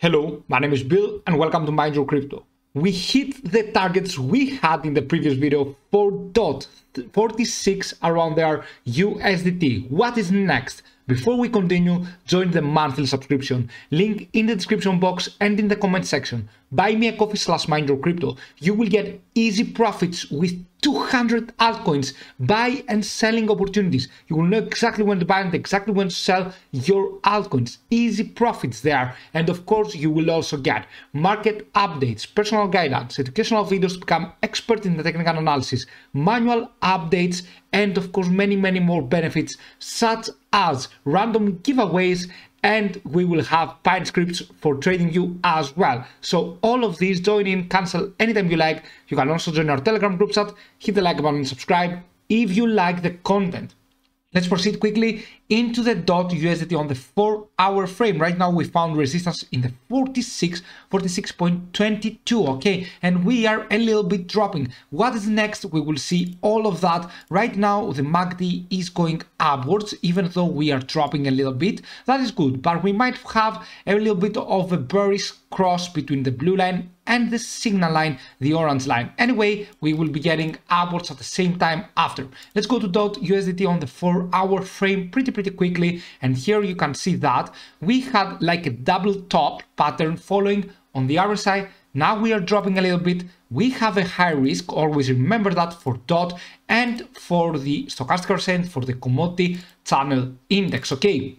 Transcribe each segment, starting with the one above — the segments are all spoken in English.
Hello, my name is Bill and welcome to Mind Your Crypto. We hit the targets we had in the previous video, for forty-six around their USDT. What is next? Before we continue, join the monthly subscription. Link in the description box and in the comment section. Buy me a coffee slash mind your crypto. You will get easy profits with 200 altcoins, buy and selling opportunities. You will know exactly when to buy and exactly when to sell your altcoins. Easy profits there. And of course, you will also get market updates, personal guidance, educational videos to become expert in the technical analysis, manual updates, and of course many many more benefits such as random giveaways and we will have fine scripts for trading you as well. So all of these, join in, cancel anytime you like. You can also join our Telegram group chat, hit the like button, subscribe if you like the content. Let's proceed quickly into the DOT USDT on the 4-hour frame. Right now, we found resistance in the 46, 46.22, okay? And we are a little bit dropping. What is next? We will see all of that. Right now, the MACD is going upwards, even though we are dropping a little bit. That is good, but we might have a little bit of a bearish cross between the blue line and the signal line, the orange line. Anyway, we will be getting upwards at the same time after. Let's go to dot USDT on the four hour frame pretty, pretty quickly. And here you can see that we had like a double top pattern following on the RSI. Now we are dropping a little bit. We have a high risk, always remember that for DOT and for the stochastic ascent for the commodity channel index, okay?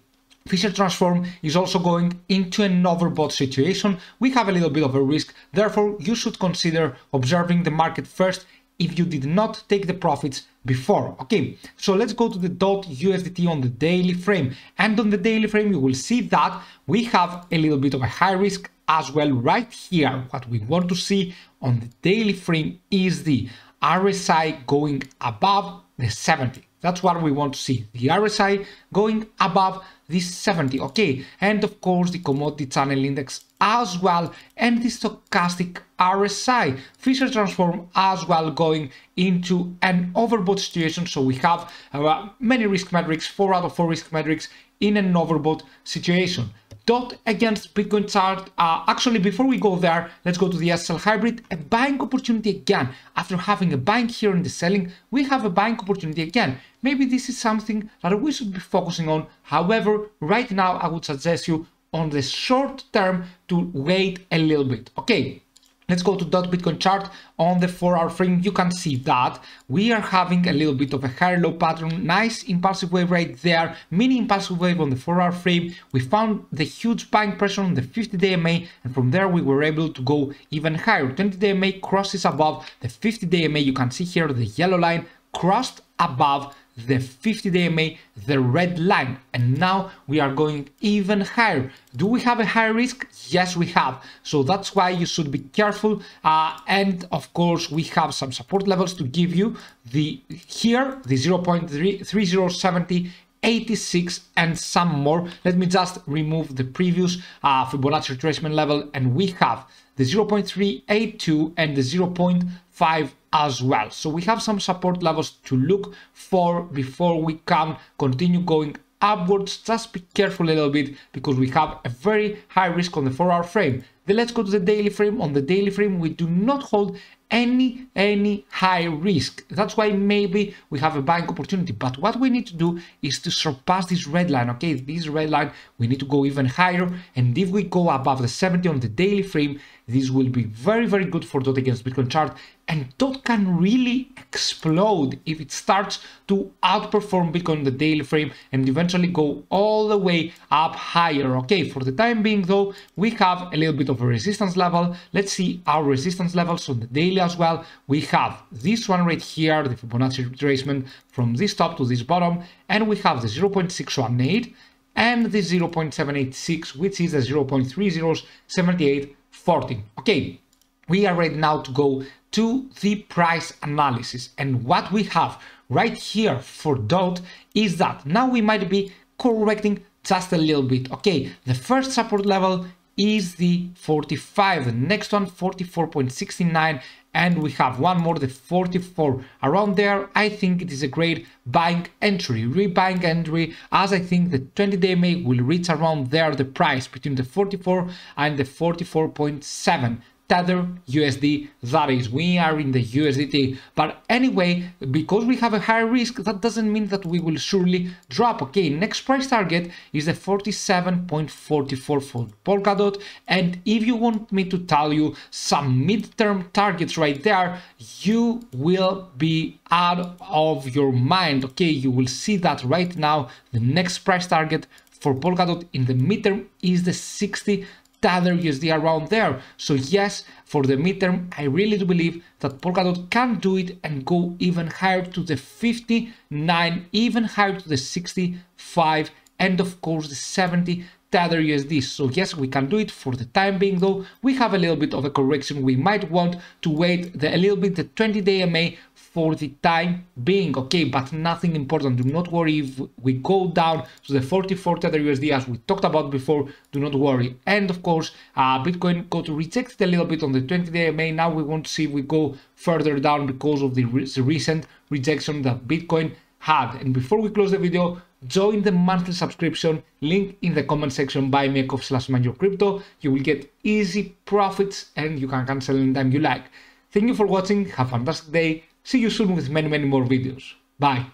Fisher Transform is also going into an overbought situation. We have a little bit of a risk, therefore you should consider observing the market first if you did not take the profits before. Okay, so let's go to the dot USDT on the daily frame. And on the daily frame, you will see that we have a little bit of a high risk as well right here. What we want to see on the daily frame is the RSI going above the 70. That's what we want to see, the RSI going above this 70, okay? And of course the commodity channel index as well and the stochastic RSI, Fisher transform as well going into an overbought situation. So we have uh, many risk metrics, four out of four risk metrics in an overbought situation dot against Bitcoin chart. Uh, actually, before we go there, let's go to the SL hybrid, a buying opportunity again. After having a buying here and the selling, we have a buying opportunity again. Maybe this is something that we should be focusing on. However, right now, I would suggest you on the short term to wait a little bit. Okay, Let's go to dot Bitcoin chart on the 4 hour frame. You can see that we are having a little bit of a higher low pattern, nice impulsive wave right there, mini impulsive wave on the 4 hour frame. We found the huge buying pressure on the 50 day MA and from there we were able to go even higher. 20 day MA crosses above the 50 day MA. You can see here the yellow line crossed above the 50 day MA, the red line. And now we are going even higher. Do we have a high risk? Yes, we have. So that's why you should be careful. Uh, and of course, we have some support levels to give you the here, the 0.3070 86 and some more. Let me just remove the previous uh, Fibonacci retracement level and we have the 0.382 and the 0.5 as well. So we have some support levels to look for before we can continue going upwards. Just be careful a little bit because we have a very high risk on the 4 hour frame. Then let's go to the daily frame. On the daily frame, we do not hold any any high risk. That's why maybe we have a buying opportunity. But what we need to do is to surpass this red line. Okay, this red line, we need to go even higher. And if we go above the 70 on the daily frame, this will be very, very good for DOT against Bitcoin chart. And DOT can really explode if it starts to outperform Bitcoin on the daily frame and eventually go all the way up higher. Okay, for the time being though, we have a little bit of a resistance level. Let's see our resistance levels on the daily as well, we have this one right here, the Fibonacci retracement from this top to this bottom, and we have the 0.618 and the 0.786, which is the 0.307814. Okay, we are ready now to go to the price analysis. And what we have right here for DOT is that now we might be correcting just a little bit. Okay, the first support level is the 45, the next one 44.69, and we have one more the 44 around there i think it is a great buying entry rebuying entry as i think the 20 day may will reach around there the price between the 44 and the 44.7 Tether USD. That is, we are in the USDT. But anyway, because we have a higher risk, that doesn't mean that we will surely drop. Okay, next price target is the 47.44 for Polkadot. And if you want me to tell you some midterm targets right there, you will be out of your mind. Okay, you will see that right now. The next price target for Polkadot in the midterm is the 60. Tether USD around there. So yes, for the midterm, I really do believe that Polkadot can do it and go even higher to the 59, even higher to the 65, and of course the 70 Tether USD. So yes, we can do it for the time being though. We have a little bit of a correction. We might want to wait the, a little bit the 20 day MA for the time being, okay, but nothing important. Do not worry if we go down to the 44 Tether USD as we talked about before, do not worry. And of course, uh, Bitcoin got rejected a little bit on the 20-day MA. Now we want to see if we go further down because of the re recent rejection that Bitcoin had. And before we close the video, join the monthly subscription link in the comment section by makeoff slash your crypto you will get easy profits and you can cancel anytime you like thank you for watching have a fantastic day See you soon with many many more videos. Bye!